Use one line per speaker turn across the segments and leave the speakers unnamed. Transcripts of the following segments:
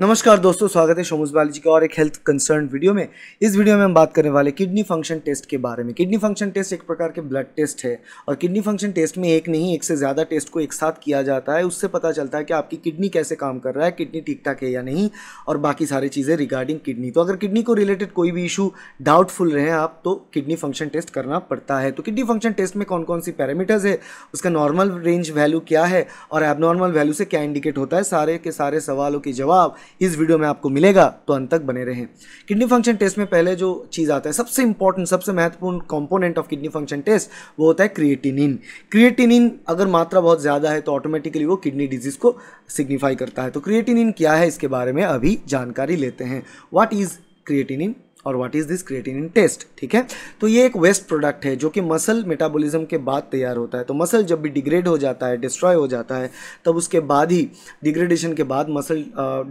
नमस्कार दोस्तों स्वागत है शोमुज बाली जी का और एक हेल्थ कंसर्न वीडियो में इस वीडियो में हम बात करने वाले किडनी फंक्शन टेस्ट के बारे में किडनी फंक्शन टेस्ट एक प्रकार के ब्लड टेस्ट है और किडनी फंक्शन टेस्ट में एक नहीं एक से ज़्यादा टेस्ट को एक साथ किया जाता है उससे पता चलता है कि आपकी किडनी कैसे काम कर रहा है किडनी ठीक ठाक है या नहीं और बाकी सारी चीज़ें रिगार्डिंग किडनी तो अगर किडनी को रिलेटेड कोई भी इशू डाउटफुल रहे आप तो किडनी फंक्शन टेस्ट करना पड़ता है तो किडनी फंक्शन टेस्ट में कौन कौन सी पैरामीटर्स है उसका नॉर्मल रेंज वैल्यू क्या है और एबनॉर्मल वैल्यू से क्या इंडिकेट होता है सारे के सारे सवालों के जवाब इस वीडियो में आपको मिलेगा तो अंत तक बने रहें किडनी फंक्शन टेस्ट में पहले जो चीज़ आता है सबसे इंपॉर्टेंट सबसे महत्वपूर्ण component of kidney function test वो होता है क्रिएटिनिन क्रिएटिनिन अगर मात्रा बहुत ज़्यादा है तो ऑटोमेटिकली वो किडनी डिजीज़ को सिग्निफाई करता है तो क्रिएटिनिन क्या है इसके बारे में अभी जानकारी लेते हैं वाट इज़ क्रिएटिनिन और what is this creatinine test ठीक है तो ये एक वेस्ट प्रोडक्ट है जो कि मसल मेटाबॉलिज्म के बाद तैयार होता है तो मसल जब भी डिग्रेड हो जाता है डिस्ट्रॉय हो जाता है तब उसके बाद ही डिग्रेडेशन के बाद मसल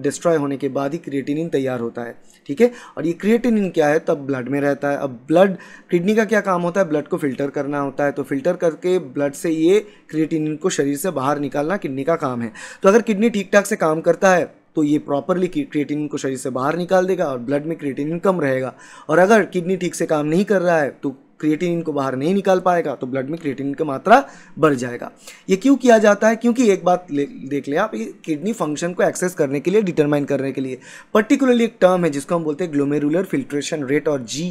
डिस्ट्रॉय होने के बाद ही क्रिएटिनिन तैयार होता है ठीक है और ये क्रिएटिनिन क्या है तब ब्लड में रहता है अब ब्लड किडनी का क्या काम होता है ब्लड को फिल्टर करना होता है तो फिल्टर करके ब्लड से ये क्रिएटिन को शरीर से बाहर निकालना किडनी का काम है तो अगर किडनी ठीक ठाक से काम करता है तो ये प्रॉपरली क्रिएटिन को शरीर से बाहर निकाल देगा और ब्लड में क्रिएटिन कम रहेगा और अगर किडनी ठीक से काम नहीं कर रहा है तो क्रिएटिनिन को बाहर नहीं निकाल पाएगा तो ब्लड में क्रिएटिनिन की मात्रा बढ़ जाएगा ये क्यों किया जाता है क्योंकि एक बात देख लें आप ये किडनी फंक्शन को एक्सेस करने के लिए डिटरमाइन करने के लिए पर्टिकुलरली एक टर्म है जिसको हम बोलते हैं ग्लोमेरुलर फिल्ट्रेशन रेट और जी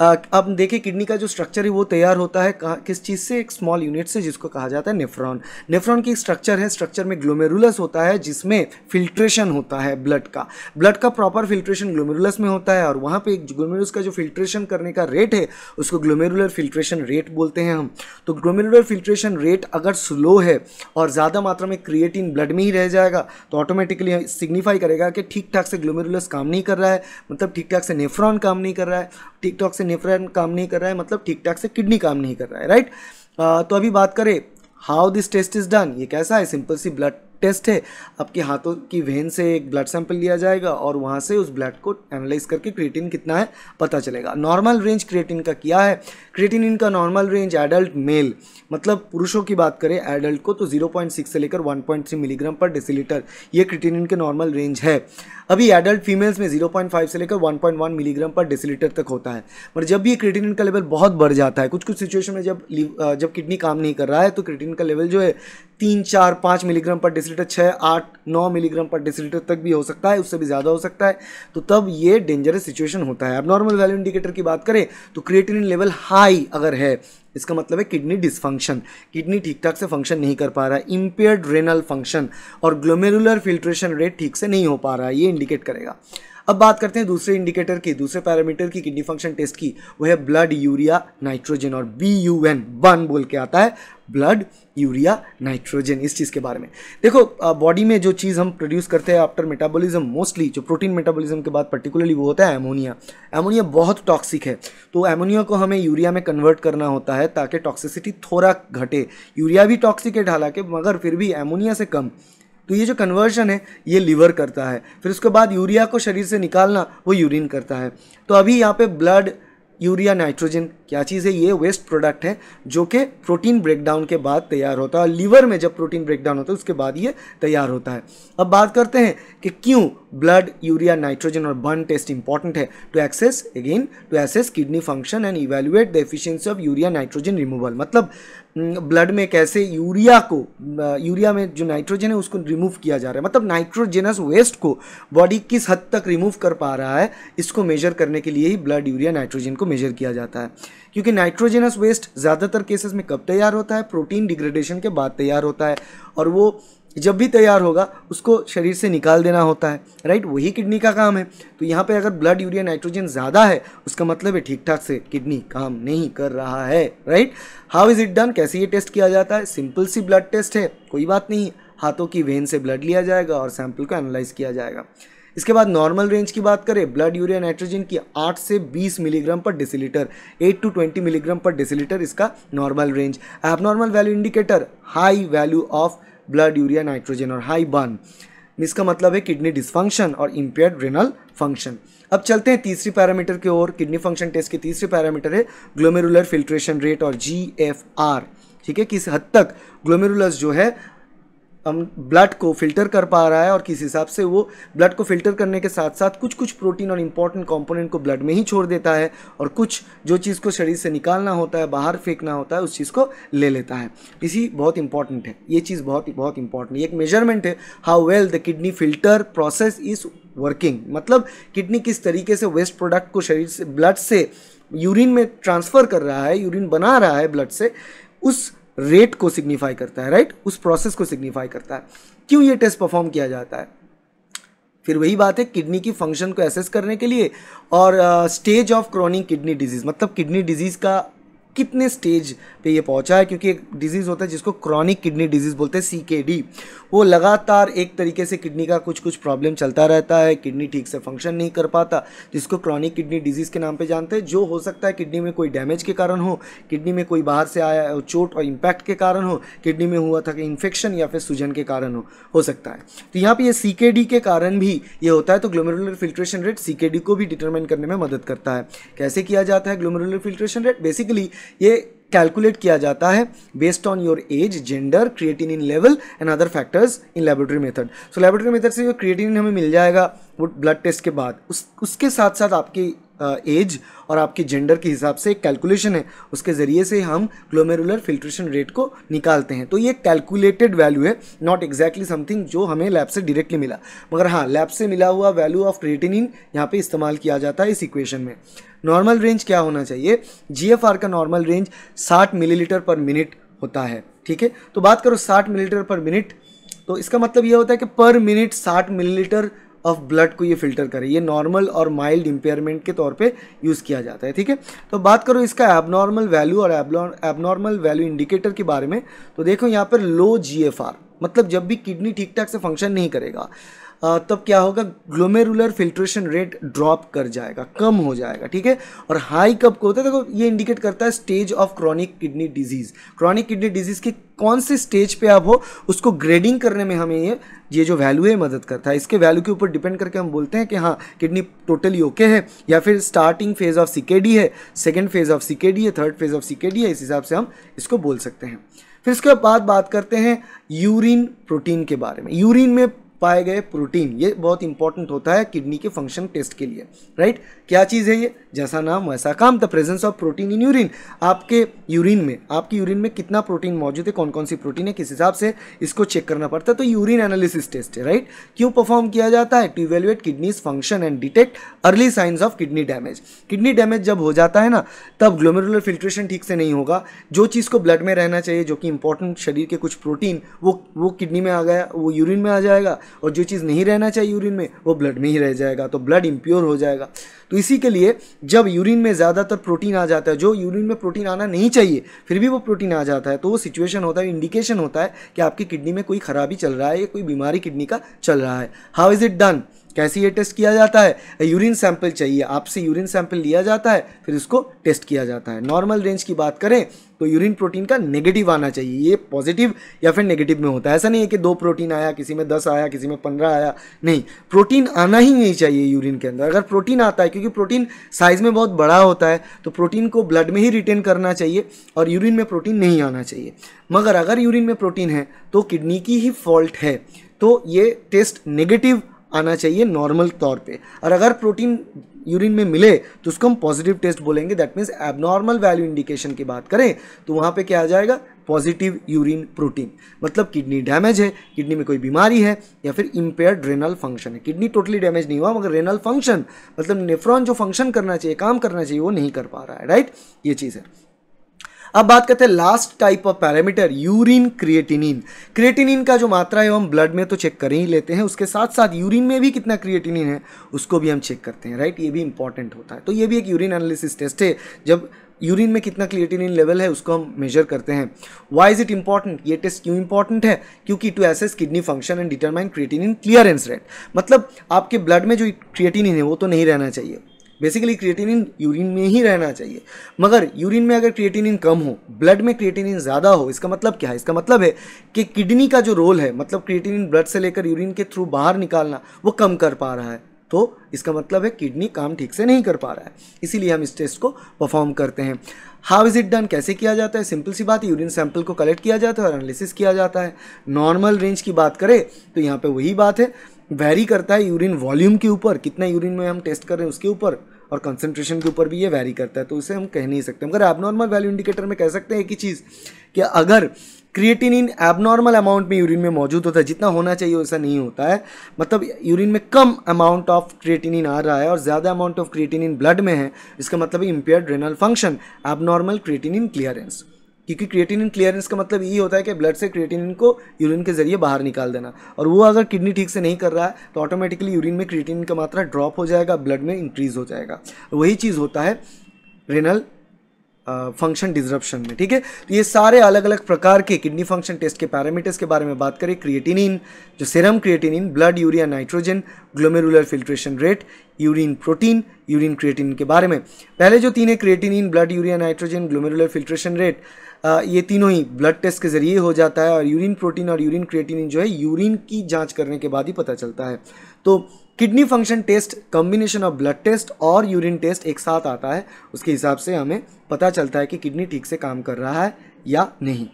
अब देखिए किडनी का जो स्ट्रक्चर है वो तैयार होता है किस चीज़ से एक स्मॉल यूनिट से जिसको कहा जाता है नेफ्रॉन नेफ्रॉन की स्ट्रक्चर है स्ट्रक्चर में ग्लोमेरुलस होता है जिसमें फिल्ट्रेशन होता है ब्लड का ब्लड का प्रॉपर फिल्ट्रेशन ग्लोमेरुलस में होता है और वहाँ एक ग्लोमेरुलस का जो फिल्ट्रेशन करने का रेट है उसको ग्लोमेरुलर फिल्ट्रेशन रेट बोलते हैं हम तो ग्लोमेरुलर फिल्ट्रेशन रेट अगर स्लो है और ज़्यादा मात्रा में क्रिएटिन ब्लड में ही रह जाएगा तो ऑटोमेटिकली सिग्निफाई करेगा कि ठीक ठाक से ग्लोमेरुलस काम नहीं कर रहा है मतलब ठीक ठाक से नेफ्रॉन काम नहीं कर रहा है ठीक ठाक से से नेफ्रन काम नहीं कर रहा है मतलब ठीक ठाक से किडनी काम नहीं कर रहा है राइट तो अभी बात करें how this test is done ये कैसा है सिंपल सी ब्लड टेस्ट है आपके हाथों की वेन से एक ब्लड सैंपल लिया जाएगा और वहाँ से उस ब्लड को एनालाइज करके क्रिएटिन कितना है पता चलेगा नॉर्मल रेंज क्रिएटिन का क्या है क्रिएटिन इनका नॉर्मल रेंज एडल्ट मेल मतलब पुरुषों की बात करें एडल्ट को तो 0.6 से लेकर 1.3 मिलीग्राम पर डेसीलीटर ये क्रिटिन के नॉर्मल रेंज है अभी एडल्ट फीमेल्स में 0.5 से लेकर 1.1 मिलीग्राम पर डेसीलीटर तक होता है पर जब ये क्रिटिन का लेवल बहुत बढ़ जाता है कुछ कुछ सिचुएशन में जब जब किडनी काम नहीं कर रहा है तो क्रिटिन का लेवल जो है तीन चार पाँच मिलीग्राम पर डिसीलीटर छः आठ नौ मिलीग्राम पर डिसीलीटर तक भी हो सकता है उससे भी ज़्यादा हो सकता है तो तब ये डेंजरस सिचुएशन होता है अब नॉर्मल वैल्यू इंडिकेटर की बात करें तो क्रिएटिनिन लेवल हाई अगर है इसका मतलब है किडनी डिसफंक्शन किडनी ठीक ठाक से फंक्शन नहीं कर पा रहा है इम्पेयर्ड रेनल फंक्शन और ग्लोमेरुलर फिल्ट्रेशन रेट ठीक से नहीं हो पा रहा है ये इंडिकेट करेगा अब बात करते हैं दूसरे इंडिकेटर की दूसरे पैरामीटर की किडनी फंक्शन टेस्ट की वह है ब्लड यूरिया नाइट्रोजन और बी यू एन बन बोल के आता है ब्लड यूरिया नाइट्रोजन इस चीज़ के बारे में देखो बॉडी में जो चीज़ हम प्रोड्यूस करते हैं आफ्टर मेटाबॉलिज्म मोस्टली जो प्रोटीन मेटाबॉलिज्म के बाद पर्टिकुलरली वो होता है एमोनिया एमोनिया बहुत टॉक्सिक है तो एमोनिया को हमें यूरिया में कन्वर्ट करना होता है ताकि टॉक्सिसिटी थोड़ा घटे यूरिया भी टॉक्सिक है ढाला के मगर फिर भी एमोनिया से कम तो ये जो कन्वर्जन है ये लीवर करता है फिर उसके बाद यूरिया को शरीर से निकालना वो यूरिन करता है तो अभी यहाँ पे ब्लड यूरिया नाइट्रोजन क्या चीज़ है ये वेस्ट प्रोडक्ट है जो कि प्रोटीन ब्रेकडाउन के बाद तैयार होता है और लीवर में जब प्रोटीन ब्रेकडाउन होता है उसके बाद ये तैयार होता है अब बात करते हैं कि क्यों ब्लड यूरिया नाइट्रोजन और बर्न टेस्ट इंपॉर्टेंट है to access again to assess kidney function and evaluate the efficiency of urea nitrogen removal मतलब ब्लड में कैसे यूरिया को यूरिया में जो नाइट्रोजन है उसको रिमूव किया जा रहा है मतलब नाइट्रोजेनस वेस्ट को बॉडी किस हद तक रिमूव कर पा रहा है इसको मेजर करने के लिए ही ब्लड यूरिया नाइट्रोजन को को मेजर किया जाता है क्योंकि नाइट्रोजनस वेस्ट ज़्यादातर केसेस में कब तैयार होता है प्रोटीन डिग्रेडेशन के बाद तैयार होता है और वो जब भी तैयार होगा उसको शरीर से निकाल देना होता है राइट वही किडनी का काम है तो यहाँ पे अगर ब्लड यूरिया नाइट्रोजन ज़्यादा है उसका मतलब है ठीक ठाक से किडनी काम नहीं कर रहा है right how is it done कैसे ये टेस्ट किया जाता है सिंपल सी ब्लड टेस्ट है कोई बात नहीं हाथों की वेन से ब्लड लिया जाएगा और सैंपल को एनालाइज किया जाएगा इसके बाद नॉर्मल रेंज की बात करें ब्लड यूरिया नाइट्रोजन की आठ से बीस milligram per litre eight to twenty milligram per litre इसका normal range abnormal value indicator high value of blood urea nitrogen और हाई बर्न इसका मतलब है किडनी डिसफंक्शन और इम्पेयर रेनल फंक्शन अब चलते हैं तीसरी पैरामीटर की ओर किडनी फंक्शन टेस्ट की तीसरे पैरामीटर है ग्लोमेरुलर फिल्ट्रेशन रेट और जी एफ आर ठीक है किस हद तक ग्लोमेरुलस जो है ब्लड को फिल्टर कर पा रहा है और किस हिसाब से वो ब्लड को फिल्टर करने के साथ साथ कुछ कुछ प्रोटीन और इम्पॉर्टेंट कंपोनेंट को ब्लड में ही छोड़ देता है और कुछ जो चीज़ को शरीर से निकालना होता है बाहर फेंकना होता है उस चीज़ को ले लेता है इसी बहुत इंपॉर्टेंट है ये चीज़ बहुत बहुत इंपॉर्टेंट एक मेजरमेंट है how well the kidney filter process is working मतलब किडनी किस तरीके से वेस्ट प्रोडक्ट को शरीर से ब्लड से यूरिन में ट्रांसफ़र कर रहा है यूरिन बना रहा है ब्लड से उस रेट को सिग्निफाई करता है राइट उस प्रोसेस को सिग्निफाई करता है क्यों ये टेस्ट परफॉर्म किया जाता है फिर वही बात है किडनी की फंक्शन को एसेस करने के लिए और stage of chronic kidney disease मतलब किडनी डिजीज़ का कितने स्टेज पे ये पहुंचा है क्योंकि एक डिजीज़ होता है जिसको क्रॉनिक किडनी डिजीज़ बोलते हैं सी वो लगातार एक तरीके से किडनी का कुछ कुछ प्रॉब्लम चलता रहता है किडनी ठीक से फंक्शन नहीं कर पाता जिसको क्रॉनिक किडनी डिजीज़ के नाम पे जानते हैं जो हो सकता है किडनी में कोई डैमेज के कारण हो किडनी में कोई बाहर से आया चोट और इम्पैक्ट के कारण हो किडनी में हुआ था कि इन्फेक्शन या फिर सूजन के कारण हो हो सकता है तो यहाँ पर ये सी के कारण भी ये होता है तो ग्लोमेरुलर फिल्ट्रेशन रेट सी को भी डिटर्मिन करने में मदद करता है कैसे किया जाता है ग्लोमेरुलर फिल्ट्रेशन रेट बेसिकली ये कैलकुलेट किया जाता है based on your age gender creatinine level and other factors in laboratory method so laboratory method से जो क्रिएटिन हमें मिल जाएगा वो ब्लड टेस्ट के बाद उस उसके साथ साथ आपकी एज और आपके जेंडर के हिसाब से एक कैलकुलेशन है उसके ज़रिए से हम ग्लोमेरुलर फिल्ट्रेशन रेट को निकालते हैं तो ये कैलकुलेटेड वैल्यू है नॉट एग्जैक्टली समथिंग जो हमें लैब से डायरेक्टली मिला मगर हाँ लैब से मिला हुआ वैल्यू ऑफ क्रिएटिनिन यहाँ पे इस्तेमाल किया जाता है इस इक्वेशन में नॉर्मल रेंज क्या होना चाहिए जी का नॉर्मल रेंज साठ मिलीलीटर पर मिनट होता है ठीक है तो बात करो साठ मिलीलीटर पर मिनट तो इसका मतलब यह होता है कि पर मिनट साठ मिलीलीटर ऑफ ब्लड को ये फिल्टर करे ये नॉर्मल और माइल्ड इम्पेयरमेंट के तौर पे यूज़ किया जाता है ठीक है तो बात करो इसका एबनॉर्मल वैल्यू और एबनॉर्मल वैल्यू इंडिकेटर के बारे में तो देखो यहाँ पर लो जी मतलब जब भी किडनी ठीक ठाक से फंक्शन नहीं करेगा तब क्या होगा ग्लोमेरुलर फिल्ट्रेशन रेट ड्रॉप कर जाएगा कम हो जाएगा ठीक है और हाई कब को होता है देखो ये इंडिकेट करता है stage of chronic kidney disease chronic kidney disease के कौन से स्टेज पे आप हो उसको ग्रेडिंग करने में हमें ये ये जो वैल्यू है मदद करता है इसके वैल्यू के ऊपर डिपेंड करके हम बोलते हैं कि हाँ किडनी टोटली ओके है या फिर स्टार्टिंग फेज ऑफ सीकेडी है सेकेंड फेज ऑफ सीकेडी है थर्ड फेज ऑफ सीकेडी है इस हिसाब से हम इसको बोल सकते हैं फिर इसके बाद बात करते हैं यूरिन प्रोटीन के बारे में यूरिन में पाए गए प्रोटीन ये बहुत इंपॉर्टेंट होता है किडनी के फंक्शन टेस्ट के लिए राइट क्या चीज़ है ये जैसा नाम वैसा काम the presence of protein in urine आपके यूरिन में आपकी यूरिन में कितना प्रोटीन मौजूद है कौन कौन सी प्रोटीन है किस हिसाब से इसको चेक करना पड़ता है तो यूरिन एनालिसिस टेस्ट है राइट क्यों परफॉर्म किया जाता है to evaluate kidneys function and detect early signs of kidney damage kidney damage जब हो जाता है ना तब ग्लोमेरुलर फिल्ट्रेशन ठीक से नहीं होगा जो चीज़ को ब्लड में रहना चाहिए जो कि इंपॉर्टेंट शरीर के कुछ प्रोटीन वो वो किडनी में आ गया वो यूरिन में आ जाएगा और जो चीज़ नहीं रहना चाहिए यूरिन में वो ब्लड में ही रह जाएगा तो ब्लड इम्प्योर हो जाएगा तो इसी के लिए जब यूरिन में ज़्यादातर प्रोटीन आ जाता है जो यूरिन में प्रोटीन आना नहीं चाहिए फिर भी वो प्रोटीन आ जाता है तो वो सिचुएशन होता है इंडिकेशन होता है कि आपकी किडनी में कोई खराबी चल रहा है या कोई बीमारी किडनी का चल रहा है हाउ इज़ इट डन कैसे ये टेस्ट किया जाता है यूरिन सैंपल चाहिए आपसे यूरिन सैंपल लिया जाता है फिर इसको टेस्ट किया जाता है नॉर्मल रेंज की बात करें तो यूरिन प्रोटीन का नेगेटिव आना चाहिए ये पॉजिटिव या फिर नेगेटिव में होता है ऐसा नहीं है कि दो प्रोटीन आया किसी में दस आया किसी में पंद्रह आया नहीं प्रोटीन आना ही नहीं चाहिए यूरिन के अंदर अगर प्रोटीन आता है क्योंकि प्रोटीन साइज में बहुत बड़ा होता है तो प्रोटीन को ब्लड में ही रिटेन करना चाहिए और यूरिन में प्रोटीन नहीं आना चाहिए मगर अगर यूरिन में प्रोटीन है तो किडनी की ही फॉल्ट है तो ये टेस्ट नेगेटिव आना चाहिए नॉर्मल तौर पे और अगर प्रोटीन यूरिन में मिले तो उसको हम पॉजिटिव टेस्ट बोलेंगे that means abnormal value indication की बात करें तो वहाँ पे क्या आ जाएगा पॉजिटिव यूरिन प्रोटीन मतलब किडनी डैमेज है किडनी में कोई बीमारी है या फिर इम्पेयर रेनल फंक्शन है किडनी टोटली डैमेज नहीं हुआ मगर रेनल फंक्शन मतलब नेफ्रॉन जो फंक्शन करना चाहिए काम करना चाहिए वो नहीं कर पा रहा है राइट ये चीज़ है अब बात करते हैं last type of parameter urine creatinine creatinine का जो मात्रा है हम ब्लड में तो चेक कर ही लेते हैं उसके साथ साथ यूरिन में भी कितना क्रिएटिनिन है उसको भी हम चेक करते हैं राइट ये भी इंपॉर्टेंट होता है तो ये भी एक यूरिन एनालिसिस टेस्ट है जब यूरिन में कितना क्रिएटिनिन लेवल है उसको हम मेजर करते हैं वाई इज इट इंपॉर्टेंट ये टेस्ट क्यों इंपॉर्टेंट है क्योंकि to assess kidney function and determine creatinine clearance rate मतलब आपके ब्लड में जो क्रिएटिनिन है वो तो नहीं रहना चाहिए बेसिकली क्रिएटिनिन यूरिन में ही रहना चाहिए मगर यूरिन में अगर क्रिएटिनिन कम हो ब्लड में क्रिएटिनिन ज़्यादा हो इसका मतलब क्या है इसका मतलब है कि किडनी का जो रोल है मतलब क्रिएटिनिन ब्लड से लेकर यूरिन के थ्रू बाहर निकालना वो कम कर पा रहा है तो इसका मतलब है किडनी काम ठीक से नहीं कर पा रहा है इसीलिए हम इस टेस्ट को परफॉर्म करते हैं हाउ इज़ इट डन कैसे किया जाता है सिंपल सी बात है यूरिन सैंपल को कलेक्ट किया जाता है और एनालिसिस किया जाता है नॉर्मल रेंज की बात करें तो यहाँ पे वही बात है वेरी करता है यूरिन वॉल्यूम के ऊपर कितना यूरिन में हम टेस्ट कर रहे हैं उसके ऊपर और कंसनट्रेशन के ऊपर भी ये वैरी करता है तो उसे हम कह नहीं सकते मगर एबनॉर्मल वैल्यू इंडिकेटर में कह सकते हैं एक ही चीज़ कि अगर क्रिएटिन इन एबनॉर्मल अमाउंट में यूरिन में मौजूद होता है जितना होना चाहिए वैसा नहीं होता है मतलब यूरिन में कम अमाउंट ऑफ इन आ रहा है और ज़्यादा अमाउंट ऑफ इन ब्लड में है इसका मतलब impair renal function abnormal in clearance क्योंकि क्रिएटिनिन क्लियरेंस का मतलब यही होता है कि ब्लड से क्रिएटिनिन को यूरिन के जरिए बाहर निकाल देना और वो अगर किडनी ठीक से नहीं कर रहा है तो ऑटोमेटिकली यूरिन में क्रिएटिनिन का मात्रा ड्रॉप हो जाएगा ब्लड में इंक्रीज हो जाएगा वही चीज़ होता है रेनल फंक्शन डिजरप्शन में ठीक है तो ये सारे अलग अलग प्रकार के किडनी फंक्शन टेस्ट के पैरामीटर्स के बारे में बात करें क्रिएटिनिन जो serum creatinine blood urea nitrogen glomerular filtration rate urine protein urine creatinine के बारे में पहले जो तीन है creatinine blood urea nitrogen glomerular filtration rate ये तीनों ही ब्लड टेस्ट के ज़रिए हो जाता है और यूरिन प्रोटीन और यूरिन क्रिएटिनिन जो है यूरिन की जाँच करने के बाद ही पता चलता है तो kidney function test combination of blood test और यूरिन टेस्ट एक साथ आता है उसके हिसाब से हमें पता चलता है कि किडनी ठीक से काम कर रहा है या नहीं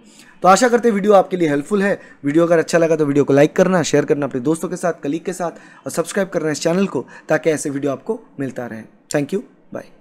तो आशा करते हैं वीडियो आपके लिए हेल्पफुल है वीडियो अगर अच्छा लगा तो वीडियो को लाइक करना शेयर करना अपने दोस्तों के साथ कलीग के साथ और सब्सक्राइब करना इस चैनल को ताकि ऐसे वीडियो आपको मिलता रहे थैंक यू बाय